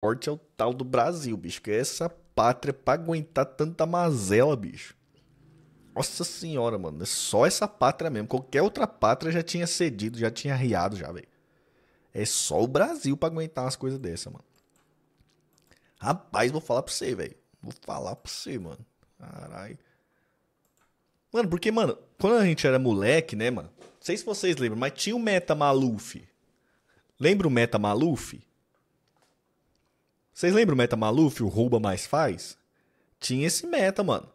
forte é o tal do Brasil, bicho. Que é essa pátria pra aguentar tanta mazela, bicho. Nossa senhora, mano. É só essa pátria mesmo. Qualquer outra pátria já tinha cedido, já tinha riado, já, velho. É só o Brasil pra aguentar umas coisas dessa, mano. Rapaz, vou falar pra você, velho. Vou falar pra você, mano. Caralho. Mano, porque, mano, quando a gente era moleque, né, mano? Não sei se vocês lembram, mas tinha o Meta Maluf. Lembra o Meta Maluf? Vocês lembram o meta Maluf, o rouba mais faz? Tinha esse meta, mano.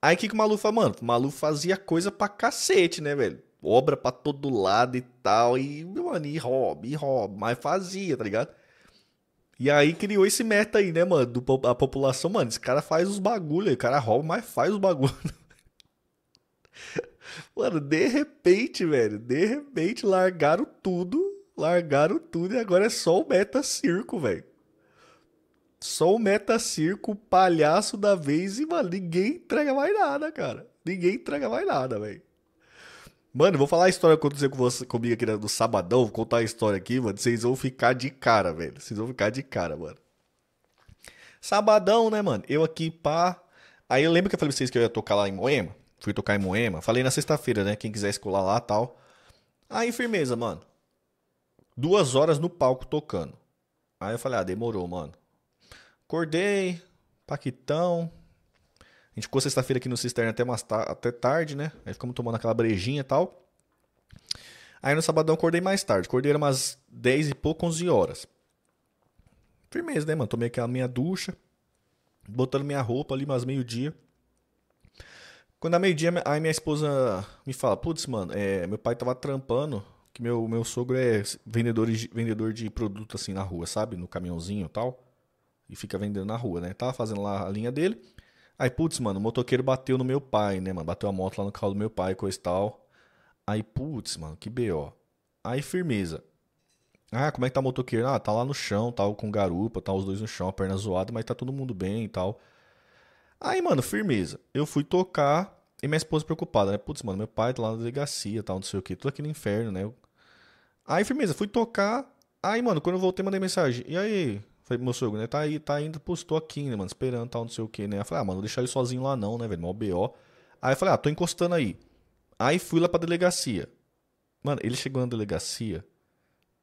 Aí o que, que o Maluf falou, mano? O Maluf fazia coisa pra cacete, né, velho? Obra pra todo lado e tal. E, mano, e rouba, e rouba. Mas fazia, tá ligado? E aí criou esse meta aí, né, mano? Do, a população, mano, esse cara faz os bagulho, o cara rouba, mas faz os bagulho. mano, de repente, velho, de repente largaram tudo, largaram tudo e agora é só o meta circo, velho. Só o Metacirco, palhaço da vez e, mano, ninguém entrega mais nada, cara. Ninguém entrega mais nada, velho. Mano, vou falar a história que aconteceu com você, comigo aqui no sabadão. Vou contar a história aqui, mano. Vocês vão ficar de cara, velho. Vocês vão ficar de cara, mano. Sabadão, né, mano? Eu aqui, pá. Aí eu lembro que eu falei pra vocês que eu ia tocar lá em Moema. Fui tocar em Moema. Falei na sexta-feira, né? Quem quiser escolar lá tal. Aí, firmeza, mano. Duas horas no palco tocando. Aí eu falei, ah, demorou, mano. Acordei, Paquitão. A gente ficou sexta-feira aqui no Cisterna até, umas ta até tarde, né? Aí ficamos tomando aquela brejinha e tal. Aí no sabadão acordei mais tarde. Acordei era umas 10 e pouco, 11 horas. Firmeza, né, mano? Tomei aquela minha ducha. Botando minha roupa ali, umas meio-dia. Quando a é meio-dia, aí minha esposa me fala: Putz, mano, é, meu pai tava trampando. Que meu, meu sogro é vendedor, vendedor de produto assim na rua, sabe? No caminhãozinho e tal e fica vendendo na rua, né? Tava fazendo lá a linha dele. Aí, putz, mano, o motoqueiro bateu no meu pai, né, mano? Bateu a moto lá no carro do meu pai, coisa e tal. Aí, putz, mano, que B.O. Aí, firmeza. Ah, como é que tá o motoqueiro? Ah, tá lá no chão, tal, com garupa, tá os dois no chão, a perna zoada, mas tá todo mundo bem e tal. Aí, mano, firmeza. Eu fui tocar e minha esposa preocupada, né? Putz, mano, meu pai tá lá na delegacia, tal, não sei o que, tudo no inferno, né? Aí, firmeza, fui tocar. Aí, mano, quando eu voltei, mandei mensagem. E aí, Falei, meu sogro, né? Tá aí, tá indo, postou aqui, né, mano? Esperando, tal, não sei o que, né? Eu falei, ah, mano, não deixar ele sozinho lá não, né, velho? Mó BO. Aí eu falei, ah, tô encostando aí. Aí fui lá pra delegacia. Mano, ele chegou na delegacia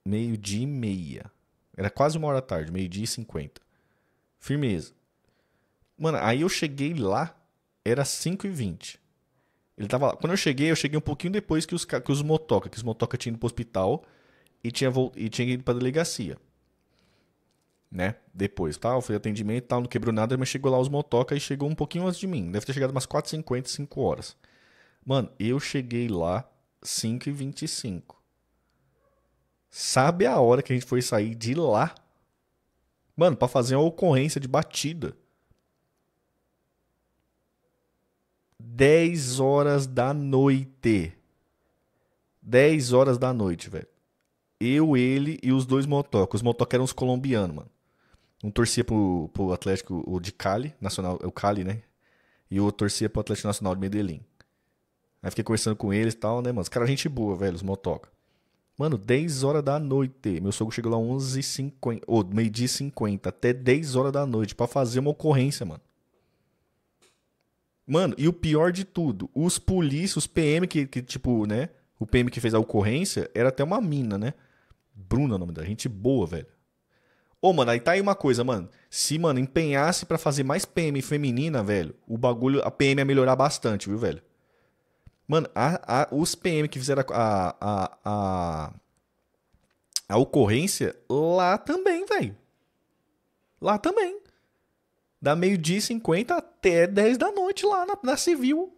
meio-dia e meia. Era quase uma hora da tarde, meio-dia e cinquenta. Firmeza. Mano, aí eu cheguei lá, era cinco e vinte. Ele tava lá. Quando eu cheguei, eu cheguei um pouquinho depois que os, que os motoca, que os motoca tinham ido pro hospital e tinha, e tinha ido pra delegacia né? Depois, tá? Eu fui atendimento e tal, não quebrou nada, mas chegou lá os motoca e chegou um pouquinho antes de mim. Deve ter chegado umas 4h50, 5 horas. Mano, eu cheguei lá 5h25. Sabe a hora que a gente foi sair de lá? Mano, pra fazer uma ocorrência de batida. 10 horas da noite. 10 horas da noite, velho. Eu, ele e os dois motocas. Os motocas eram os colombianos, mano. Um torcia pro, pro Atlético, o de Cali, Nacional, é o Cali, né? E o outro torcia pro Atlético Nacional de Medellín. Aí fiquei conversando com eles e tal, né, mano? Os caras, gente boa, velho, os motoca. Mano, 10 horas da noite. Meu sogro chegou lá 11h50, ou oh, meio-dia 50, até 10 horas da noite para fazer uma ocorrência, mano. Mano, e o pior de tudo, os polícias, os PM que, que, tipo, né? O PM que fez a ocorrência era até uma mina, né? Bruna é o nome da gente boa, velho. Ô, oh, mano, aí tá aí uma coisa, mano. Se, mano, empenhasse para fazer mais PM feminina, velho, o bagulho, a PM ia melhorar bastante, viu, velho? Mano, a, a, os PM que fizeram a, a, a, a ocorrência lá também, velho. Lá também. Da meio-dia e 50 até 10 da noite lá na, na civil.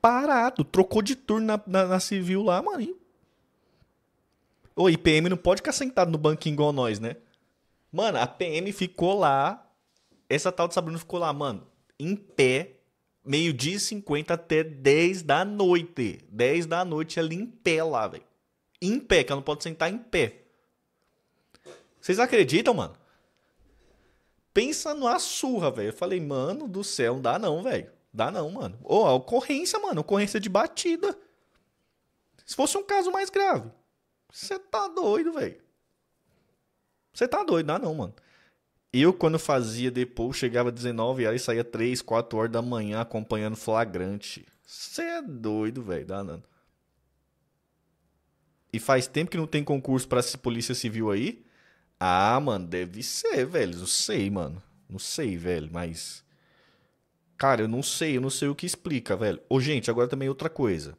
Parado. Trocou de turno na, na, na civil lá, mano. Ô, e PM não pode ficar sentado no banquinho igual nós, né? Mano, a PM ficou lá. Essa tal de Sabrina ficou lá, mano, em pé, meio-dia e 50 até 10 da noite. 10 da noite ali em pé lá, velho. Em pé, que ela não pode sentar em pé. Vocês acreditam, mano? Pensa numa surra, velho. Eu falei, mano do céu, não dá não, velho. Dá não, mano. Ô, oh, ocorrência, mano. Ocorrência de batida. Se fosse um caso mais grave. Você tá doido, velho. Você tá doido, não, é não, mano. Eu, quando fazia depois, chegava 19 horas e saía 3, 4 horas da manhã acompanhando flagrante. Você é doido, velho, dá não. E faz tempo que não tem concurso pra polícia civil aí? Ah, mano, deve ser, velho. Não sei, mano. Não sei, velho, mas. Cara, eu não sei, eu não sei o que explica, velho. Ô, gente, agora também outra coisa.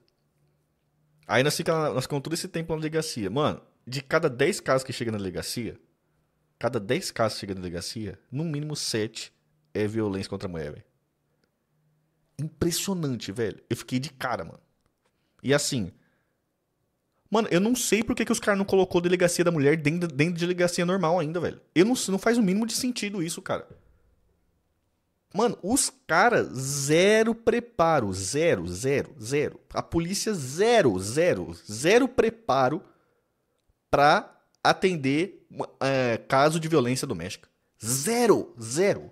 Aí nós ficamos, nós ficamos todo esse tempo na delegacia. Mano, de cada 10 casos que chega na delegacia, cada 10 casos que chega na delegacia, no mínimo 7 é violência contra a mulher, velho. Impressionante, velho. Eu fiquei de cara, mano. E assim. Mano, eu não sei por que, que os caras não colocou delegacia da mulher dentro, dentro de delegacia normal ainda, velho. Eu não, não faz o mínimo de sentido isso, cara. Mano, os caras, zero preparo. Zero, zero, zero. A polícia, zero, zero. Zero preparo pra atender é, caso de violência doméstica. Zero, zero.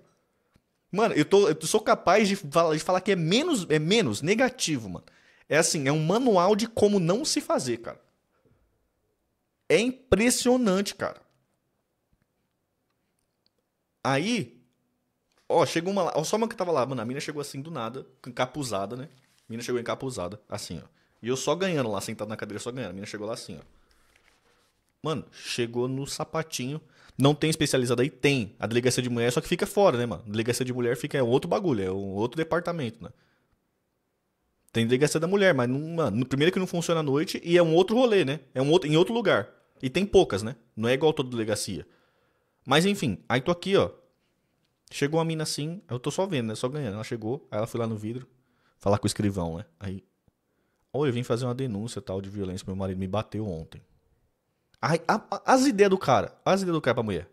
Mano, eu, tô, eu sou capaz de falar, de falar que é menos, é menos negativo, mano. É assim, é um manual de como não se fazer, cara. É impressionante, cara. Aí, Ó, chegou uma lá. Ó, só uma que tava lá, mano. A mina chegou assim do nada, encapuzada, né? A mina chegou encapuzada, assim, ó. E eu só ganhando lá, sentado na cadeira, só ganhando. A mina chegou lá assim, ó. Mano, chegou no sapatinho. Não tem especializada aí? Tem. A delegacia de mulher só que fica fora, né, mano? A delegacia de mulher fica é outro bagulho, é um outro departamento, né? Tem delegacia da mulher, mas não, mano, primeiro que não funciona à noite e é um outro rolê, né? É um outro, em outro lugar. E tem poucas, né? Não é igual toda delegacia. Mas enfim, aí tô aqui, ó. Chegou a mina assim, eu tô só vendo, né? Só ganhando. Ela chegou, aí ela foi lá no vidro falar com o escrivão, né? Aí. Oi, eu vim fazer uma denúncia tal de violência. Meu marido me bateu ontem. Aí, a, a, as ideias do cara. As ideias do cara pra mulher.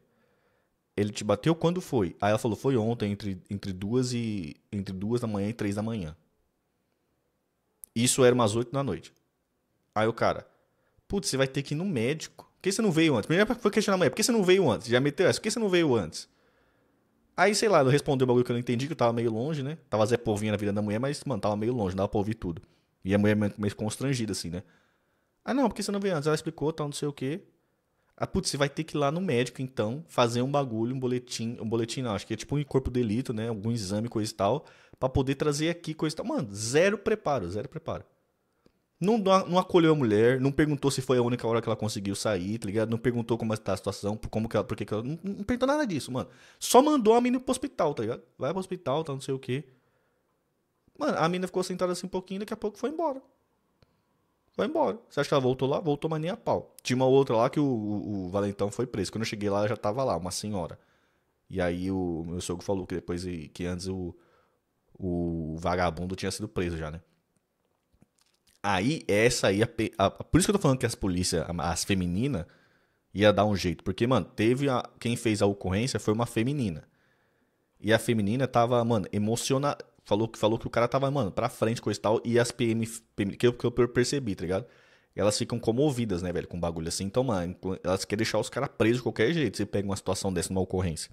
Ele te bateu quando foi? Aí ela falou, foi ontem, entre, entre duas e. Entre duas da manhã e três da manhã. Isso era umas oito da noite. Aí o cara. Putz, você vai ter que ir no médico. Por que você não veio antes? Primeiro foi questionar a mulher, por que você não veio antes? Já meteu essa, por que você não veio antes? Aí, sei lá, ele respondeu um bagulho que eu não entendi, que eu tava meio longe, né? Tava Zé Povinha na vida da mulher, mas, mano, tava meio longe, não dava pra ouvir tudo. E a mulher meio constrangida, assim, né? Ah, não, porque você não veio antes? Ela explicou, tal, não sei o quê. Ah, putz, você vai ter que ir lá no médico, então, fazer um bagulho, um boletim. Um boletim, não, acho que é tipo um corpo delito, né? Algum exame, coisa e tal. Pra poder trazer aqui, coisa e tal. Mano, zero preparo, zero preparo. Não, não acolheu a mulher, não perguntou se foi a única hora que ela conseguiu sair, tá ligado? Não perguntou como é está a situação, como que ela, por que, ela. Não, não, perguntou nada disso, mano. Só mandou a menina pro hospital, tá ligado? Vai pro hospital, tá não sei o quê. Mano, a menina ficou sentada assim um pouquinho, daqui a pouco foi embora. Foi embora. Você acha que ela voltou lá? Voltou, mas nem a pau. Tinha uma outra lá que o, o, o Valentão foi preso. Quando eu cheguei lá, ela já tava lá, uma senhora. E aí o meu sogro falou que depois, que antes o, o vagabundo tinha sido preso já, né? Aí, essa aí, a, a, por isso que eu tô falando que as polícias, as femininas, ia dar um jeito. Porque, mano, teve a, quem fez a ocorrência foi uma feminina. E a feminina tava, mano, emocionada. Falou, falou que o cara tava, mano, pra frente, com esse tal. E as PM, PM que, eu, que eu percebi, tá ligado? Elas ficam comovidas, né, velho, com bagulho assim. Então, mano, elas querem deixar os caras presos de qualquer jeito. Se pega uma situação dessa numa ocorrência.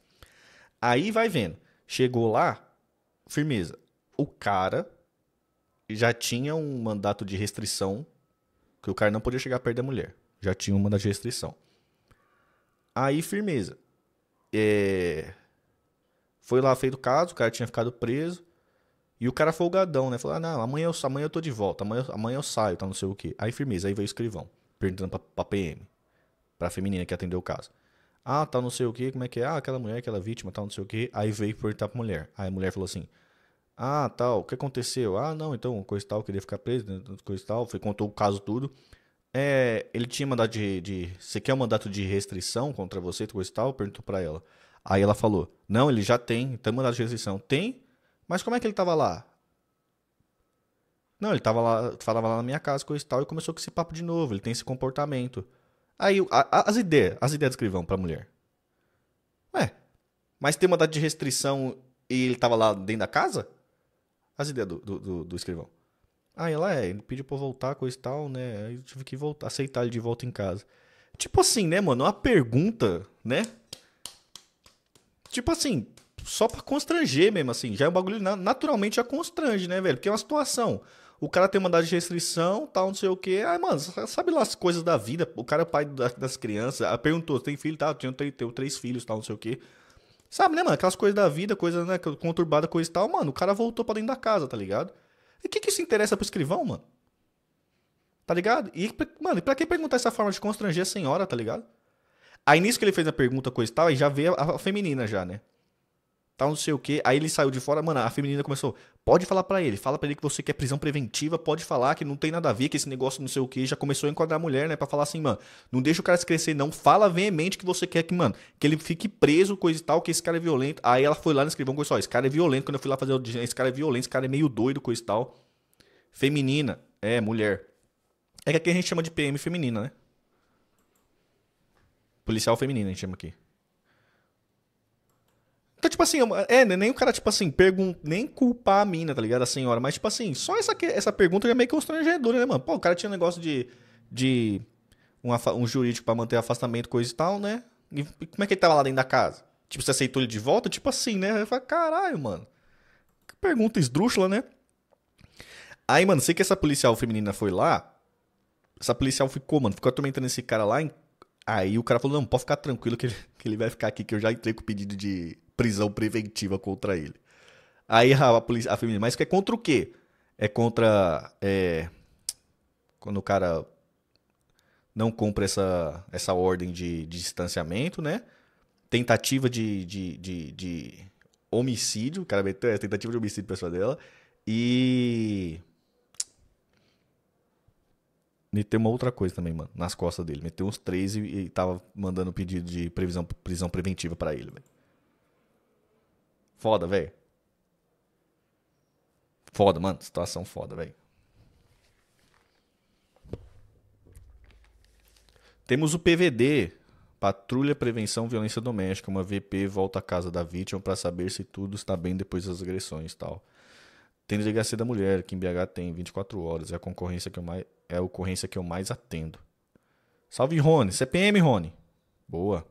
Aí vai vendo. Chegou lá, firmeza. O cara já tinha um mandato de restrição, que o cara não podia chegar perto da mulher. Já tinha um mandato de restrição. Aí, firmeza. É... Foi lá feito o caso, o cara tinha ficado preso. E o cara folgadão, né? Falou: ah, não, amanhã eu, amanhã eu tô de volta, amanhã, amanhã eu saio, tá não sei o quê. Aí, firmeza. Aí veio o escrivão, perguntando pra, pra PM, pra feminina que atendeu o caso. Ah, tá não sei o quê, como é que é? Ah, aquela mulher, aquela é vítima, tá não sei o quê. Aí veio perguntar pra mulher. Aí a mulher falou assim: ah, tal, o que aconteceu? Ah, não, então, coisa tal, queria ficar preso, né, coisa tal, foi, contou o caso tudo. É, ele tinha mandato de, de. Você quer um mandato de restrição contra você, coisa tal? Perguntou pra ela. Aí ela falou: Não, ele já tem, tem mandato de restrição. Tem? Mas como é que ele tava lá? Não, ele tava lá, falava lá na minha casa, coisa e tal, e começou com esse papo de novo. Ele tem esse comportamento. Aí, a, a, as ideias, as ideias do escrivão pra mulher. Ué, mas tem mandato de restrição e ele tava lá dentro da casa? As ideias do, do, do, do escrivão. Aí ah, ela é, ele pediu pra eu voltar, coisa e tal, né? Aí eu tive que voltar, aceitar ele de volta em casa. Tipo assim, né, mano? Uma pergunta, né? Tipo assim, só pra constranger mesmo, assim. Já é um bagulho, naturalmente já constrange, né, velho? Porque é uma situação. O cara tem mandado de restrição, tal, não sei o quê. Ai, mano, sabe lá as coisas da vida. O cara é pai das crianças. Ah, perguntou, tem filho? Tá, eu tenho, tenho, tenho três filhos, tal, não sei o quê. Sabe, né, mano? Aquelas coisas da vida, coisa, né, conturbada, coisa e tal. Mano, o cara voltou pra dentro da casa, tá ligado? E o que que isso interessa pro escrivão, mano? Tá ligado? E, mano, pra que perguntar essa forma de constranger a senhora, tá ligado? Aí nisso que ele fez a pergunta, coisa e tal, aí já veio a, a feminina já, né? Tal, não sei o quê. Aí ele saiu de fora, mano, a feminina começou, Pode falar para ele, fala para ele que você quer é prisão preventiva, pode falar que não tem nada a ver, que esse negócio não sei o que, já começou a enquadrar a mulher, né, para falar assim, mano, não deixa o cara se crescer não, fala veemente que você quer que, mano, que ele fique preso, coisa e tal, que esse cara é violento. Aí ela foi lá no escrivão, coisa só, esse cara é violento, quando eu fui lá fazer audiência, esse cara é violento, esse cara é meio doido, coisa e tal. Feminina, é, mulher. É que aqui a gente chama de PM feminina, né? Policial feminina a gente chama aqui. Então, tipo assim, é, é né, nem o cara, tipo assim, pergun nem culpar a mina, tá ligado? A senhora, mas, tipo assim, só essa, essa pergunta é meio constrangedora, né, mano? Pô, o cara tinha um negócio de. de um, um jurídico para manter afastamento, coisa e tal, né? E como é que ele tava lá dentro da casa? Tipo, você aceitou ele de volta? Tipo assim, né? Eu falei, caralho, mano. Que pergunta esdrúxula, né? Aí, mano, sei que essa policial feminina foi lá. Essa policial ficou, mano, ficou atormentando esse cara lá. Aí o cara falou: não, pode ficar tranquilo que ele, que ele vai ficar aqui, que eu já entrei com o pedido de, prisão preventiva contra ele. Aí a, a polícia, a feminina, mas que é contra o quê? É contra. É, quando o cara não cumpre essa, essa ordem de, de distanciamento, né? Tentativa de, de, de, de homicídio, o cara meteu é, tentativa de homicídio pessoal dela. E. Meteu uma outra coisa também, mano, nas costas dele. Meteu uns três e, e tava mandando pedido de previsão, prisão preventiva para ele, velho. Foda, velho. Foda, mano. Situação foda, velho. Temos o PVD, Patrulha Prevenção Violência Doméstica. Uma VP volta à casa da vítima para saber se tudo está bem depois das agressões e tal. Tem delegacia da mulher, que em BH tem 24 horas. É a concorrência que eu mais, é a ocorrência que eu mais atendo. Salve, Rony. CPM, Rony. Boa.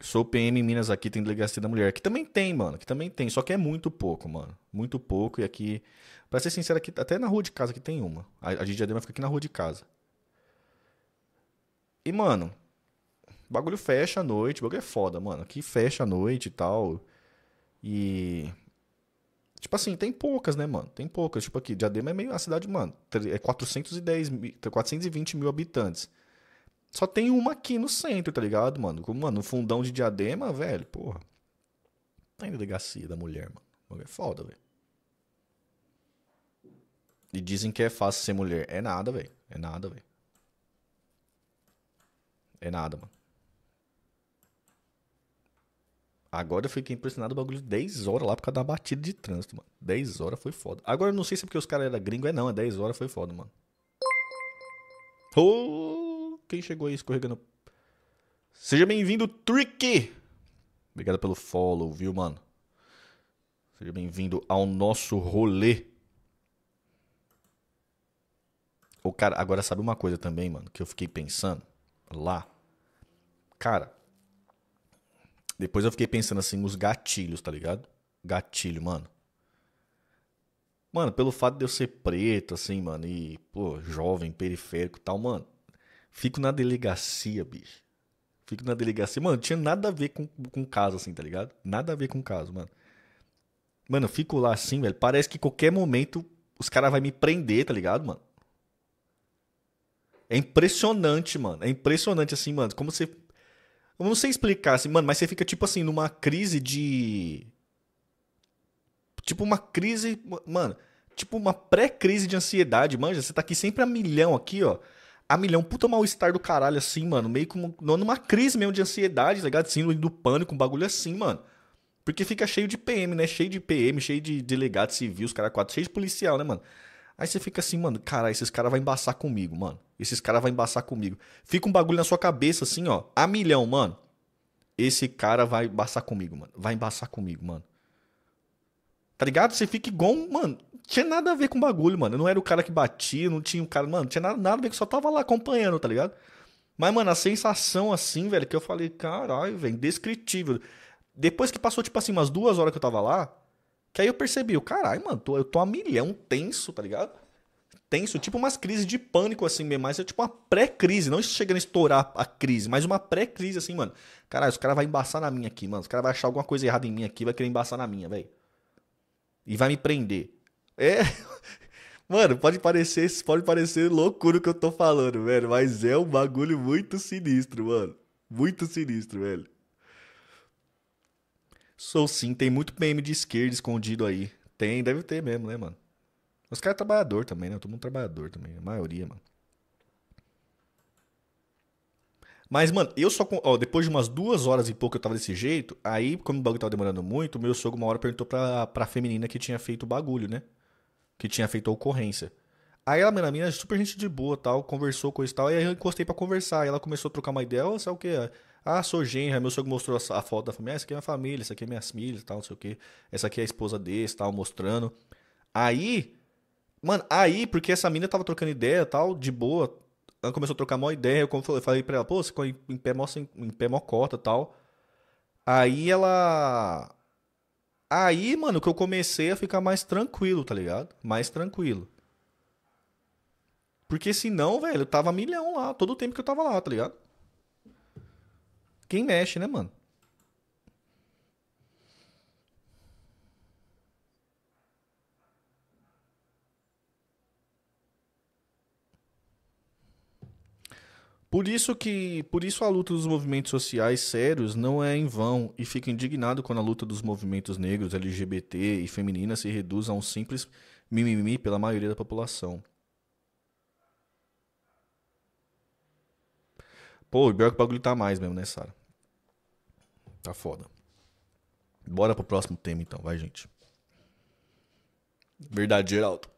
Sou PM em Minas aqui, tem delegacia da mulher. Que também tem, mano. Que também tem. Só que é muito pouco, mano. Muito pouco. E aqui, pra ser sincero, aqui, até na rua de casa que tem uma. A, a Diadema fica aqui na rua de casa. E, mano, bagulho fecha à noite. bagulho é foda, mano. Aqui fecha à noite e tal. E. Tipo assim, tem poucas, né, mano? Tem poucas. Tipo aqui, Diadema é meio. A cidade, mano, é 410, 420 mil habitantes. Só tem uma aqui no centro, tá ligado, mano? Como, mano, no fundão de diadema, velho, porra. Tá em delegacia da mulher, mano. É foda, velho. E dizem que é fácil ser mulher. É nada, velho. É nada, velho. É nada, mano. Agora eu fiquei impressionado o bagulho de 10 horas lá por causa da batida de trânsito, mano. 10 horas foi foda. Agora eu não sei se é porque os caras eram gringos, é não, é 10 horas foi foda, mano. Oh! Quem chegou aí escorregando? Seja bem-vindo, Tricky! Obrigado pelo follow, viu, mano? Seja bem-vindo ao nosso rolê. O cara, agora sabe uma coisa também, mano, que eu fiquei pensando lá. Cara, depois eu fiquei pensando assim nos gatilhos, tá ligado? Gatilho, mano. Mano, pelo fato de eu ser preto, assim, mano, e, pô, jovem, periférico e tal, mano. Fico na delegacia, bicho. Fico na delegacia. Mano, tinha nada a ver com, com caso, assim, tá ligado? Nada a ver com caso, mano. Mano, eu fico lá assim, velho. Parece que qualquer momento os caras vão me prender, tá ligado, mano? É impressionante, mano. É impressionante, assim, mano. Como você. Eu não sei explicar, assim, mano, mas você fica, tipo assim, numa crise de. Tipo uma crise. Mano, tipo uma pré-crise de ansiedade, manja. Você tá aqui sempre a milhão, aqui, ó a milhão, puta mal-estar do caralho, assim, mano. Meio como numa crise mesmo de ansiedade, tá ligado? Síndrome do pânico, um bagulho assim, mano. Porque fica cheio de PM, né? Cheio de PM, cheio de delegado civil, os caras quatro, cheio de policial, né, mano? Aí você fica assim, mano, caralho, esses caras vão embaçar comigo, mano. Esses caras vão embaçar comigo. Fica um bagulho na sua cabeça, assim, ó, a milhão, mano. Esse cara vai embaçar comigo, mano. Vai embaçar comigo, mano. Tá ligado? Você fica igual. Mano, tinha nada a ver com o bagulho, mano. Eu não era o cara que batia, não tinha o cara. Mano, tinha nada, nada a ver, que só tava lá acompanhando, tá ligado? Mas, mano, a sensação assim, velho, que eu falei, caralho, velho, indescritível. Depois que passou, tipo assim, umas duas horas que eu tava lá, que aí eu percebi, o caralho, mano, tô, eu tô a milhão tenso, tá ligado? Tenso, tipo umas crises de pânico, assim mesmo, mas é tipo uma pré-crise, não chegando a estourar a crise, mas uma pré-crise, assim, mano. Caralho, os caras vão embaçar na minha aqui, mano. Os caras vão achar alguma coisa errada em mim aqui, vai querer embaçar na minha, velho e vai me prender. É. Mano, pode parecer, pode parecer loucura o que eu tô falando, velho, mas é um bagulho muito sinistro, mano. Muito sinistro, velho. Sou sim, tem muito PM de esquerda escondido aí. Tem, deve ter mesmo, né, mano? Os caras é trabalhador também, né? Todo mundo trabalhador também, a maioria, mano. Mas, mano, eu só. Ó, depois de umas duas horas e pouco eu tava desse jeito, aí, como o bagulho tava demorando muito, meu sogro uma hora perguntou pra, pra feminina que tinha feito o bagulho, né? Que tinha feito a ocorrência. Aí ela, mano, a menina super gente de boa tal, conversou com isso e tal, e aí eu encostei pra conversar. Aí ela começou a trocar uma ideia, sabe é o quê? Ah, sou genra, meu sogro mostrou a, a foto da família, ah, essa aqui é minha família, essa aqui é minhas filhas tal, não sei o quê. Essa aqui é a esposa desse tal, mostrando. Aí. Mano, aí, porque essa mina tava trocando ideia tal, de boa, ela começou a trocar uma ideia, eu falei pra ela, pô, você ficou em, pé, mó, em pé mocota e tal. Aí ela. Aí, mano, que eu comecei a ficar mais tranquilo, tá ligado? Mais tranquilo. Porque senão, velho, eu tava milhão lá, todo o tempo que eu tava lá, tá ligado? Quem mexe, né, mano? Por isso que, por isso a luta dos movimentos sociais sérios não é em vão e fico indignado quando a luta dos movimentos negros, LGBT e feminina se reduz a um simples mimimi pela maioria da população. Pô, o pior é que o bagulho tá mais mesmo, né, Sara? Tá foda. Bora pro próximo tema então, vai, gente. Verdade, Geraldo.